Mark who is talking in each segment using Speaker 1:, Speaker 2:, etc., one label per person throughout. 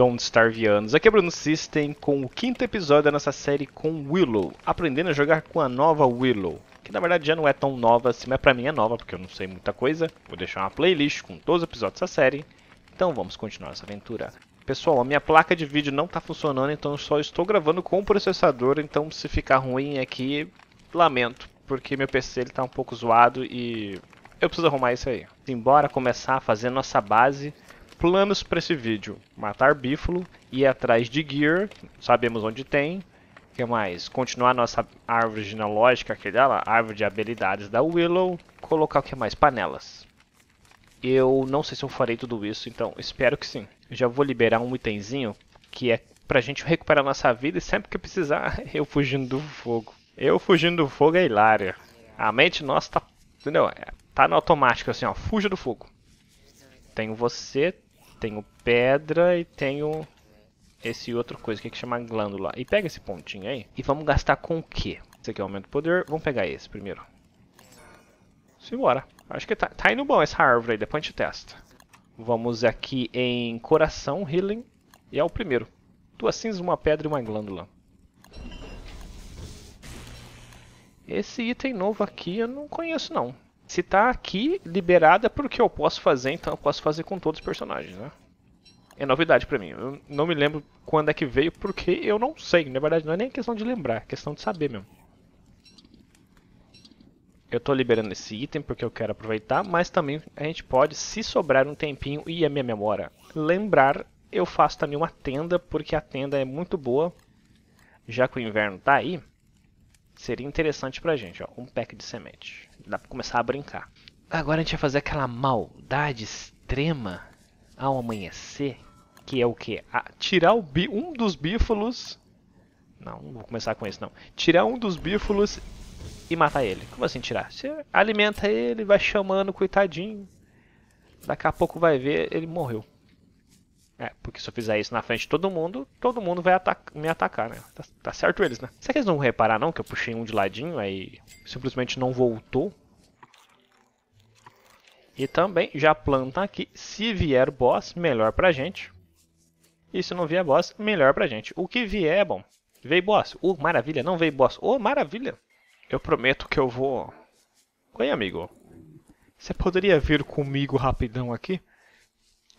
Speaker 1: Don't Starvianos. Aqui é Bruno System com o quinto episódio da nossa série com Willow, aprendendo a jogar com a nova Willow. Que na verdade já não é tão nova assim, mas pra mim é nova, porque eu não sei muita coisa. Vou deixar uma playlist com todos os episódios da série. Então vamos continuar essa aventura. Pessoal, a minha placa de vídeo não está funcionando, então eu só estou gravando com o processador, então se ficar ruim aqui, lamento, porque meu PC ele está um pouco zoado e eu preciso arrumar isso aí. Simbora começar a fazer nossa base planos para esse vídeo. Matar Bífalo, ir atrás de Gear, sabemos onde tem. O que mais? Continuar nossa árvore genealógica, aquela ah árvore de habilidades da Willow. Colocar o que mais? Panelas. Eu não sei se eu farei tudo isso, então espero que sim. já vou liberar um itemzinho que é pra gente recuperar nossa vida e sempre que precisar, eu fugindo do fogo. Eu fugindo do fogo é hilário. A mente nossa tá, entendeu? É, tá no automático assim, ó, fuja do fogo. Tenho você, tenho pedra e tenho esse outro coisa que, que chama glândula. E pega esse pontinho aí. E vamos gastar com o quê? Esse aqui é aumento do poder. Vamos pegar esse primeiro. Simbora. Acho que tá, tá indo bom essa árvore aí. Depois a gente testa. Vamos aqui em coração, healing. E é o primeiro. Duas cinzas, uma pedra e uma glândula. Esse item novo aqui eu não conheço não. Se tá aqui liberada é porque eu posso fazer, então eu posso fazer com todos os personagens, né? É novidade pra mim. Eu não me lembro quando é que veio, porque eu não sei. Na verdade, não é nem questão de lembrar, é questão de saber mesmo. Eu tô liberando esse item porque eu quero aproveitar, mas também a gente pode, se sobrar um tempinho e a minha memória lembrar, eu faço também uma tenda, porque a tenda é muito boa, já que o inverno tá aí. Seria interessante pra gente, ó. Um pack de semente. Dá pra começar a brincar. Agora a gente vai fazer aquela maldade extrema ao amanhecer. Que é o que? Ah, tirar o bi um dos bífalos. Não, não vou começar com isso não. Tirar um dos bífalos e matar ele. Como assim tirar? Você alimenta ele, vai chamando, coitadinho. Daqui a pouco vai ver, ele morreu. É, porque se eu fizer isso na frente de todo mundo, todo mundo vai me atacar, né? Tá, tá, certo eles, né? Será que eles não vão reparar não que eu puxei um de ladinho, aí simplesmente não voltou? E também já planta aqui, se vier boss, melhor pra gente. E se não vier boss, melhor pra gente. O que vier é bom. Veio boss. Oh, maravilha, não veio boss. Oh, maravilha. Eu prometo que eu vou... Oi, amigo. Você poderia vir comigo rapidão aqui?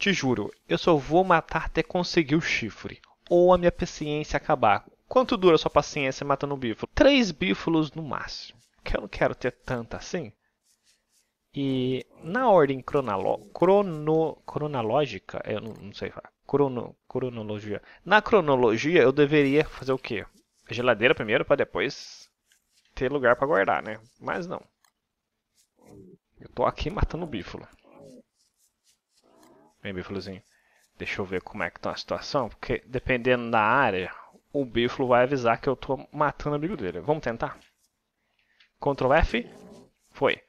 Speaker 1: Te juro, eu só vou matar até conseguir o chifre. Ou a minha paciência acabar. Quanto dura sua paciência matando um bífalo? Três bífalos no máximo. Que eu não quero ter tanta assim. E na ordem cronolo, crono, cronológica, eu não, não sei falar, crono, cronologia. Na cronologia eu deveria fazer o quê? A geladeira primeiro para depois ter lugar para guardar, né? Mas não. Eu tô aqui matando o bífalo. Vem, Bifluzinho, Deixa eu ver como é que tá a situação, porque dependendo da área, o Biflu vai avisar que eu tô matando o amigo dele. Vamos tentar? Ctrl F. Foi.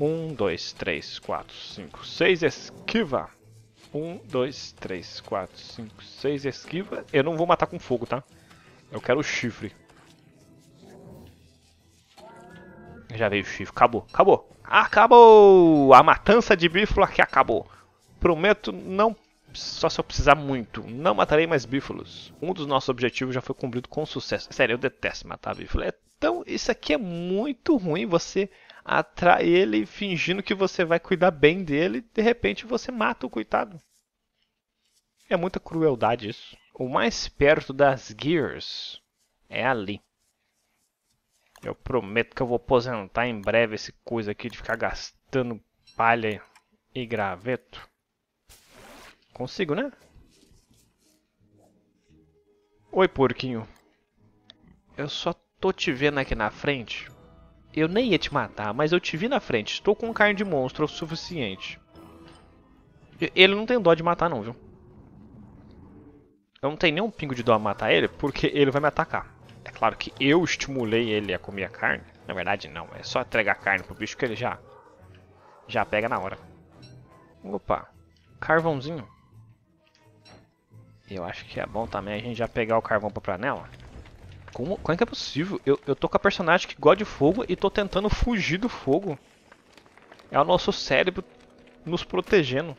Speaker 1: 1, 2, 3, 4, 5, 6, esquiva. 1, 2, 3, 4, 5, 6, esquiva. Eu não vou matar com fogo, tá? Eu quero o chifre. Já veio o chifre. Acabou, acabou. Acabou! A matança de Biflu aqui acabou. Prometo não só se eu precisar muito. Não matarei mais bífalos. Um dos nossos objetivos já foi cumprido com sucesso. Sério, eu detesto matar bífalo. Então, é isso aqui é muito ruim. Você atrai ele fingindo que você vai cuidar bem dele. De repente, você mata o coitado. É muita crueldade isso. O mais perto das Gears é ali. Eu prometo que eu vou aposentar em breve esse coisa aqui de ficar gastando palha e graveto. Consigo, né? Oi, porquinho. Eu só tô te vendo aqui na frente. Eu nem ia te matar, mas eu te vi na frente. Estou com carne de monstro o suficiente. Ele não tem dó de matar, não, viu? Eu não tenho nenhum pingo de dó a matar ele, porque ele vai me atacar. É claro que eu estimulei ele a comer a carne. Na verdade, não. É só entregar carne pro bicho que ele já... Já pega na hora. Opa. Carvãozinho. Eu acho que é bom também a gente já pegar o carvão pra planela. Como, como é que é possível? Eu, eu tô com a personagem que gosta de fogo e tô tentando fugir do fogo. É o nosso cérebro nos protegendo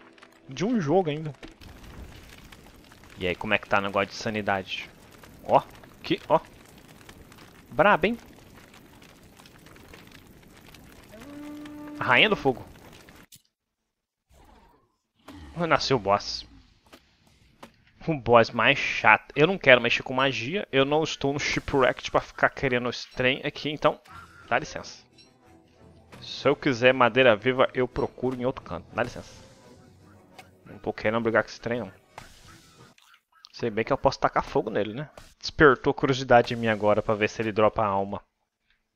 Speaker 1: de um jogo ainda. E aí, como é que tá o negócio de sanidade? Ó, que, ó. Braba, hein? Rainha do fogo. Nasceu o boss. Um boss mais chato. Eu não quero mexer com magia, eu não estou no shipwreck pra ficar querendo esse trem aqui, então dá licença. Se eu quiser madeira viva, eu procuro em outro canto, dá licença. Não tô querendo brigar com esse trem, não. Sei bem que eu posso tacar fogo nele, né? Despertou curiosidade em mim agora pra ver se ele dropa a alma.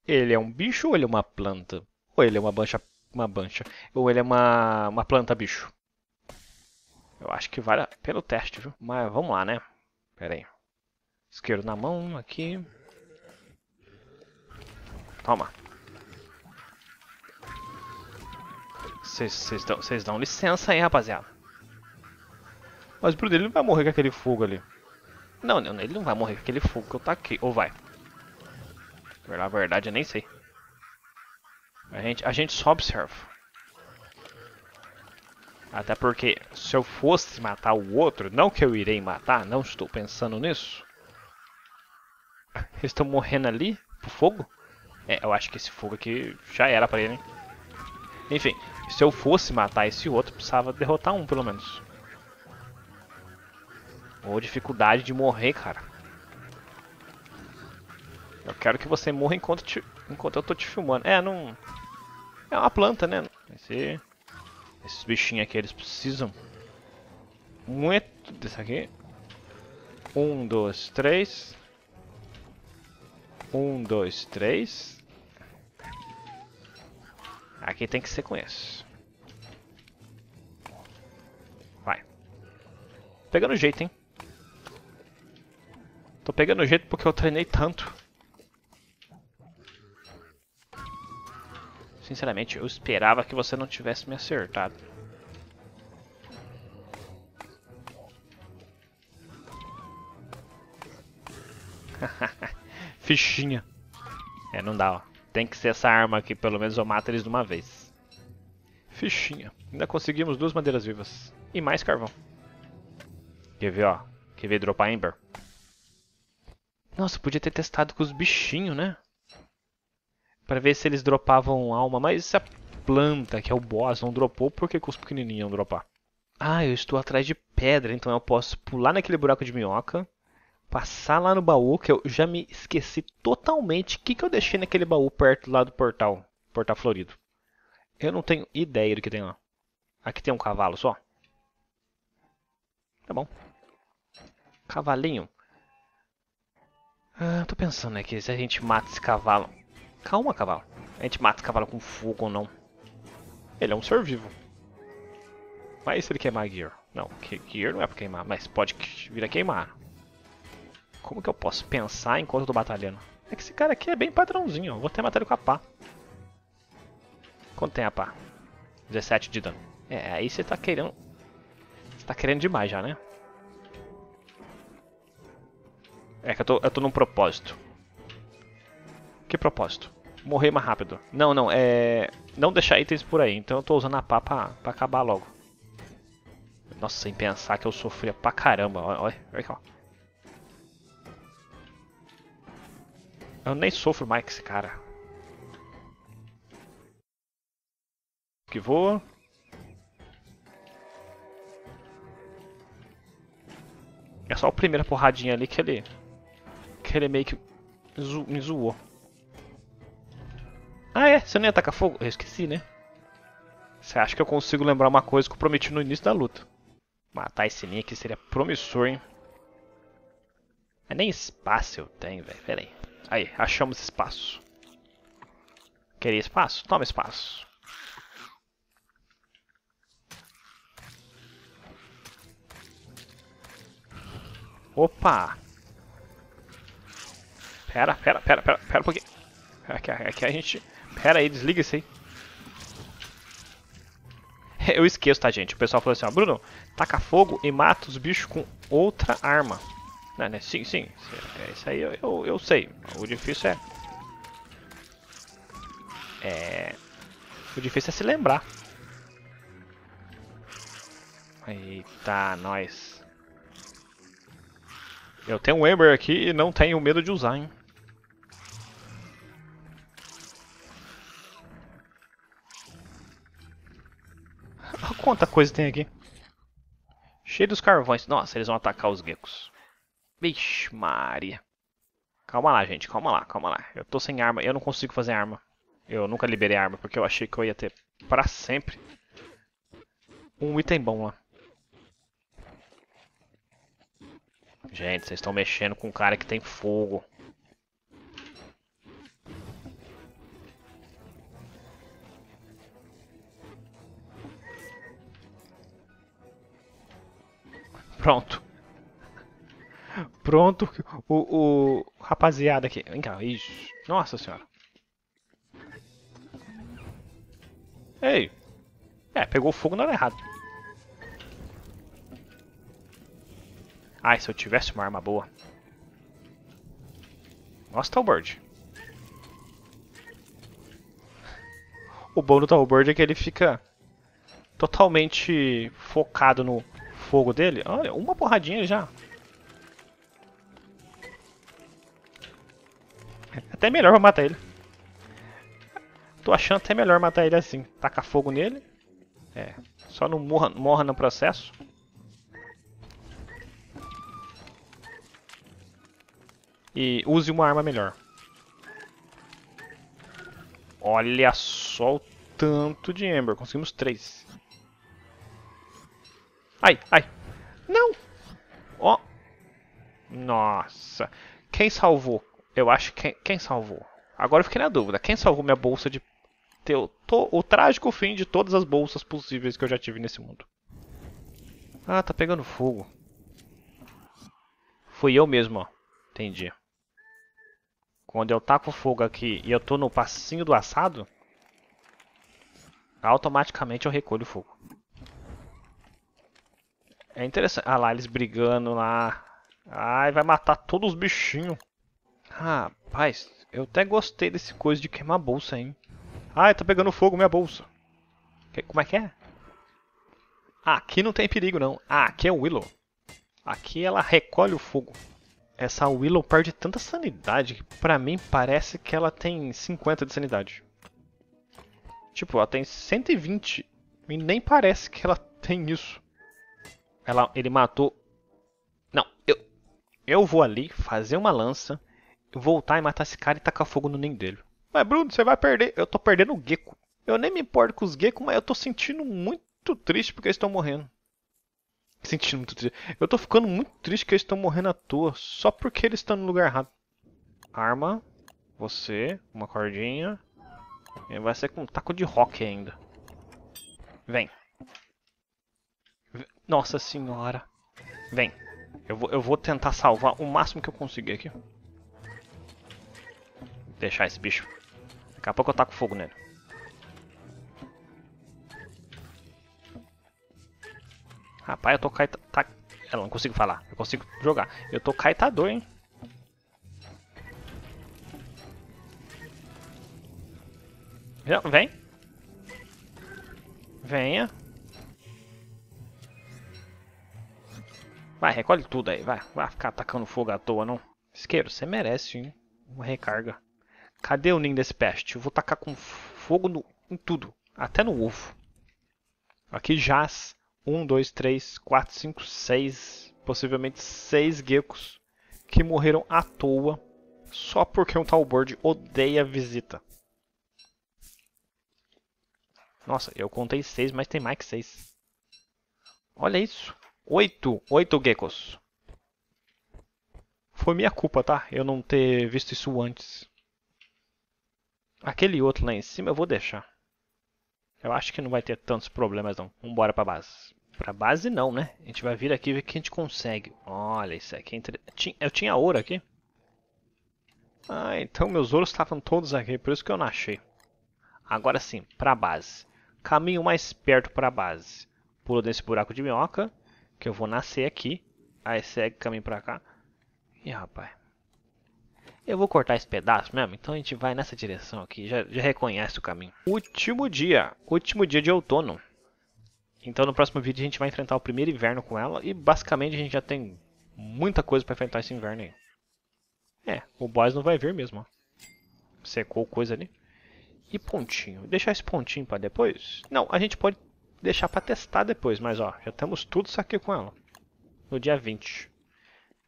Speaker 1: Ele é um bicho ou ele é uma planta? Ou ele é uma bancha... Uma bancha. Ou ele é uma, uma planta bicho? Eu acho que vale pelo teste, viu? Mas vamos lá, né? Pera aí. Isqueiro na mão, aqui. Toma. Vocês dão, dão licença aí, rapaziada. Mas o Bruno, ele não vai morrer com aquele fogo ali. Não, não, ele não vai morrer com aquele fogo que eu taquei. Ou vai. Na verdade, eu nem sei. A gente, a gente só observa. Até porque se eu fosse matar o outro, não que eu irei matar, não estou pensando nisso. Eles estão morrendo ali, por fogo? É, eu acho que esse fogo aqui já era pra ele, hein? Enfim, se eu fosse matar esse outro, precisava derrotar um, pelo menos. Ou dificuldade de morrer, cara. Eu quero que você morra enquanto, te... enquanto eu tô te filmando. É, não... É uma planta, né? Esse... Esses bichinhos aqui, eles precisam muito desse aqui. Um, dois, três. Um, dois, três. Aqui tem que ser com esse. Vai. Pegando jeito, hein? Tô pegando jeito porque eu treinei tanto. Sinceramente, eu esperava que você não tivesse me acertado. Fichinha. É, não dá, ó. Tem que ser essa arma aqui, pelo menos eu mato eles de uma vez. Fichinha. Ainda conseguimos duas madeiras vivas. E mais carvão. Quer ver, ó. Quer ver dropar Ember? Nossa, podia ter testado com os bichinhos, né? para ver se eles dropavam alma, mas se a planta, que é o boss, não dropou, por que, que os pequenininhos iam dropar? Ah, eu estou atrás de pedra, então eu posso pular naquele buraco de minhoca, passar lá no baú, que eu já me esqueci totalmente o que, que eu deixei naquele baú perto lá do portal, portal florido. Eu não tenho ideia do que tem lá. Aqui tem um cavalo só. Tá bom. Cavalinho. Ah, tô pensando aqui, se a gente mata esse cavalo. Calma, cavalo. A gente mata o cavalo com fogo ou não. Ele é um ser vivo. Mas se ele queimar gear? Não, gear não é pra queimar, mas pode vir a queimar. Como que eu posso pensar enquanto eu tô batalhando? É que esse cara aqui é bem padrãozinho, ó. Vou até matar ele com a pá. Quanto tem a pá? 17 de dano. É, aí você tá querendo... Você tá querendo demais já, né? É que eu tô, eu tô num propósito. Que propósito? morrer mais rápido. Não, não, é. Não deixar itens por aí. Então eu tô usando a pá pra, pra acabar logo. Nossa, sem pensar que eu sofria pra caramba. Olha, olha, olha aqui, ó. Eu nem sofro mais com esse cara. Que voa. É só a primeira porradinha ali que ele. Que ele meio que me zoou. Ah é, você não ia tacar fogo? Eu esqueci, né? Você acha que eu consigo lembrar uma coisa que eu prometi no início da luta? Matar esse ninho aqui seria promissor, hein? Mas nem espaço eu tenho, velho. Pera aí. Aí, achamos espaço. Queria espaço? Toma espaço. Opa! Pera, pera, pera, pera, pera um pouquinho. Aqui, aqui a gente Pera aí, desliga isso aí. Eu esqueço, tá, gente? O pessoal falou assim, ó, Bruno, taca fogo e mata os bichos com outra arma. Não, né, né? Sim, sim. É, isso aí eu, eu, eu sei. O difícil é... É... O difícil é se lembrar. Eita, nós. Eu tenho um Ember aqui e não tenho medo de usar, hein. quanta coisa tem aqui. Cheio dos carvões. Nossa, eles vão atacar os geckos. Vixe Maria. Calma lá, gente. Calma lá, calma lá. Eu tô sem arma. Eu não consigo fazer arma. Eu nunca liberei arma porque eu achei que eu ia ter pra sempre um item bom lá. Gente, vocês estão mexendo com um cara que tem fogo. Pronto. Pronto. O, o rapaziada aqui. Vem cá. Ixi. Nossa senhora. Ei. É, pegou fogo na hora errada. Ai, se eu tivesse uma arma boa. Nossa, Talbird. Tá o bom do Talbird é que ele fica totalmente focado no, fogo dele. Olha, uma porradinha já. Até melhor pra matar ele. Tô achando até melhor matar ele assim. Tacar fogo nele. É, só não morra, morra no processo. E use uma arma melhor. Olha só o tanto de Ember. Conseguimos três. Ai, ai. Não! Ó. Oh. Nossa. Quem salvou? Eu acho que... Quem salvou? Agora eu fiquei na dúvida. Quem salvou minha bolsa de... Teu, to, o trágico fim de todas as bolsas possíveis que eu já tive nesse mundo. Ah, tá pegando fogo. Fui eu mesmo, ó. Entendi. Quando eu taco fogo aqui e eu tô no passinho do assado, automaticamente eu recolho o fogo. É interessante. Ah lá, eles brigando lá. Ai, vai matar todos os bichinhos. Ah, rapaz, eu até gostei desse coisa de queimar a bolsa, hein. Ai, tá pegando fogo minha bolsa. Que, como é que é? Ah, aqui não tem perigo, não. Ah, aqui é o Willow. Aqui ela recolhe o fogo. Essa Willow perde tanta sanidade que pra mim parece que ela tem 50 de sanidade. Tipo, ela tem 120 e nem parece que ela tem isso. Ela, ele matou. Não, eu, eu vou ali fazer uma lança, voltar e matar esse cara e tacar fogo no ninho dele. Mas Bruno, você vai perder. Eu tô perdendo o Gecko. Eu nem me importo com os Gecko, mas eu tô sentindo muito triste porque eles estão morrendo. Sentindo muito triste. Eu tô ficando muito triste que eles estão morrendo à toa, só porque eles estão no lugar errado. Arma, você, uma cordinha. Vai ser com um taco de rock ainda. Vem. Nossa senhora. Vem. Eu vou, eu vou tentar salvar o máximo que eu conseguir aqui. Deixar esse bicho. Daqui a pouco eu taco fogo nele. Rapaz, eu tô caeta... Tá, eu não consigo falar. Eu consigo jogar. Eu tô caetador, hein. Vem. Venha. Vai, recolhe tudo aí, vai. Vai ficar atacando fogo à toa, não. Isqueiro, você merece, hein? Uma recarga. Cadê o ninho desse peste? Eu vou tacar com fogo no, em tudo. Até no ovo. Aqui jaz um, dois, três, quatro, cinco, seis, possivelmente seis geckos que morreram à toa só porque um talbord odeia visita. Nossa, eu contei seis, mas tem mais que seis. Olha isso. Oito, oito geckos. Foi minha culpa, tá? Eu não ter visto isso antes. Aquele outro lá em cima eu vou deixar. Eu acho que não vai ter tantos problemas não. Vambora pra base. Pra base não, né? A gente vai vir aqui e ver o que a gente consegue. Olha, isso aqui é Eu tinha ouro aqui? Ah, então meus ouros estavam todos aqui, por isso que eu não achei. Agora sim, pra base. Caminho mais perto pra base. Pulo nesse buraco de minhoca. Que eu vou nascer aqui. Aí segue o caminho pra cá. Ih, rapaz. Eu vou cortar esse pedaço mesmo, então a gente vai nessa direção aqui, já, já reconhece o caminho. Último dia, último dia de outono. Então no próximo vídeo a gente vai enfrentar o primeiro inverno com ela e basicamente a gente já tem muita coisa pra enfrentar esse inverno aí. É, o boss não vai vir mesmo, ó. Secou coisa ali. E pontinho, deixar esse pontinho pra depois? Não, a gente pode deixar para testar depois, mas ó, já temos tudo isso aqui com ela. No dia 20.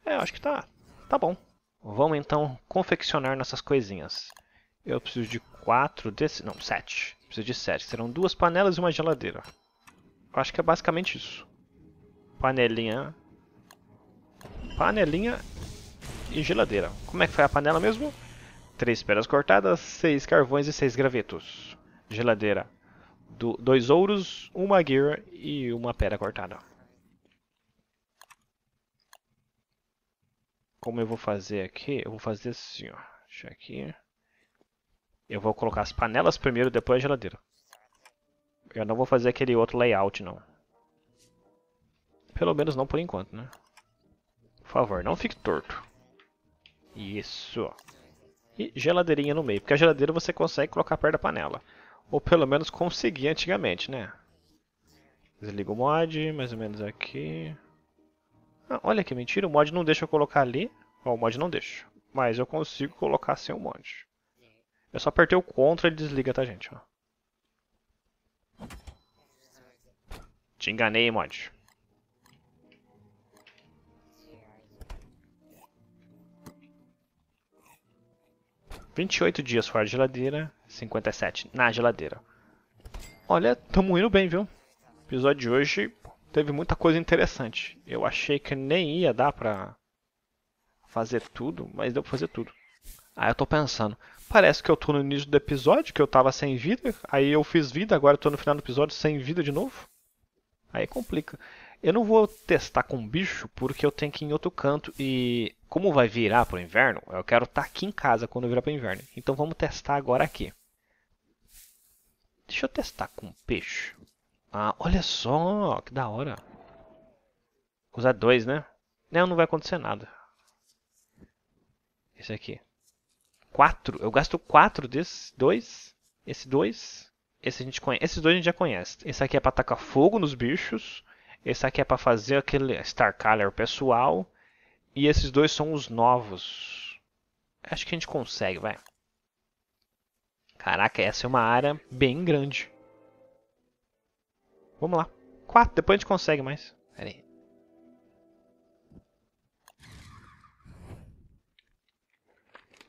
Speaker 1: É, acho que tá, tá bom. Vamos então confeccionar nossas coisinhas. Eu preciso de quatro desses, não, sete. Preciso de sete, serão duas panelas e uma geladeira. Acho que é basicamente isso. Panelinha. Panelinha e geladeira. Como é que foi a panela mesmo? Três pedras cortadas, seis carvões e seis gravetos. Geladeira, do, dois ouros, uma gear e uma pedra cortada. Como eu vou fazer aqui? Eu vou fazer assim, ó. Deixa aqui. Eu vou colocar as panelas primeiro, depois a geladeira. Eu não vou fazer aquele outro layout, não. Pelo menos não por enquanto, né? Por favor, não fique torto. Isso. E geladeirinha no meio, porque a geladeira você consegue colocar perto da panela. Ou pelo menos conseguia antigamente, né? Desliga o mod, mais ou menos aqui. Ah, olha que mentira, o mod não deixa eu colocar ali. o mod não deixa. Mas eu consigo colocar sem o mod. Eu só apertei o CTRL e ele desliga, tá, gente? Ó. Te enganei, mod. Vinte e oito dias fora de geladeira. 57 na geladeira. Olha, tamo indo bem, viu? O episódio de hoje teve muita coisa interessante. Eu achei que nem ia dar pra fazer tudo, mas deu pra fazer tudo. Aí eu tô pensando, parece que eu tô no início do episódio, que eu tava sem vida, aí eu fiz vida, agora eu tô no final do episódio sem vida de novo. Aí complica. Eu não vou testar com bicho porque eu tenho que ir em outro canto e como vai virar pro inverno, eu quero estar tá aqui em casa quando virar pro inverno. Então vamos testar agora aqui. Deixa eu testar com um peixe. Ah, olha só, que da hora. usar dois, né? Não, não vai acontecer nada. Esse aqui. Quatro. Eu gasto quatro desses dois. Esse dois. Esse a gente conhece. Esses dois a gente já conhece. Esse aqui é pra tacar fogo nos bichos. Esse aqui é pra fazer aquele Starcaller, pessoal. E esses dois são os novos. Acho que a gente consegue, vai. Caraca, essa é uma área bem grande. Vamos lá. Quatro, depois a gente consegue mais. Pera aí.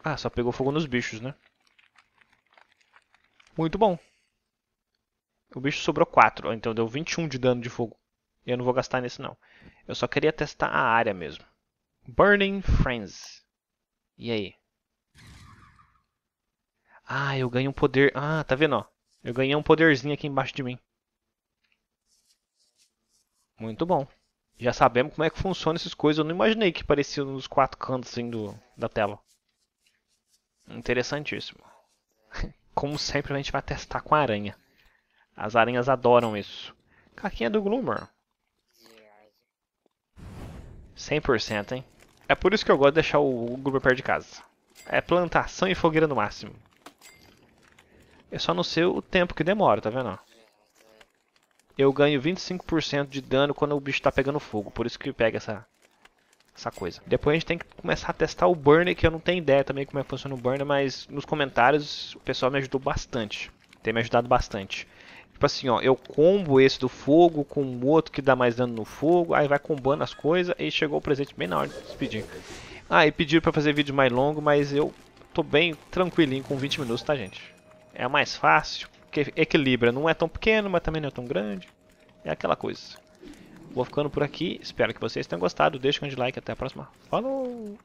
Speaker 1: Ah, só pegou fogo nos bichos, né? Muito bom. O bicho sobrou 4, então deu 21 de dano de fogo. E eu não vou gastar nesse não. Eu só queria testar a área mesmo. Burning Friends. E aí? Ah, eu ganho um poder... Ah, tá vendo, ó. Eu ganhei um poderzinho aqui embaixo de mim. Muito bom. Já sabemos como é que funciona essas coisas. Eu não imaginei que parecia nos quatro cantos assim, do, da tela. Interessantíssimo. Como sempre, a gente vai testar com a aranha. As aranhas adoram isso. Caquinha do Gloomer. 100%, hein? É por isso que eu gosto de deixar o Gloomer perto de casa. É plantação e fogueira no máximo. Eu é só não sei o tempo que demora, tá vendo? Eu ganho 25% de dano quando o bicho tá pegando fogo. Por isso que pega essa, essa coisa. Depois a gente tem que começar a testar o burner, que eu não tenho ideia também como é que funciona o burner. Mas nos comentários o pessoal me ajudou bastante. Tem me ajudado bastante. Tipo assim, ó, eu combo esse do fogo com o outro que dá mais dano no fogo. Aí vai combando as coisas e chegou o presente bem na hora de despedir. Ah, e pediram pra fazer vídeo mais longo, mas eu tô bem tranquilinho com 20 minutos, tá gente? É mais fácil, porque equilibra. Não é tão pequeno, mas também não é tão grande. É aquela coisa. Vou ficando por aqui. Espero que vocês tenham gostado. Deixa um grande like. Até a próxima. Falou!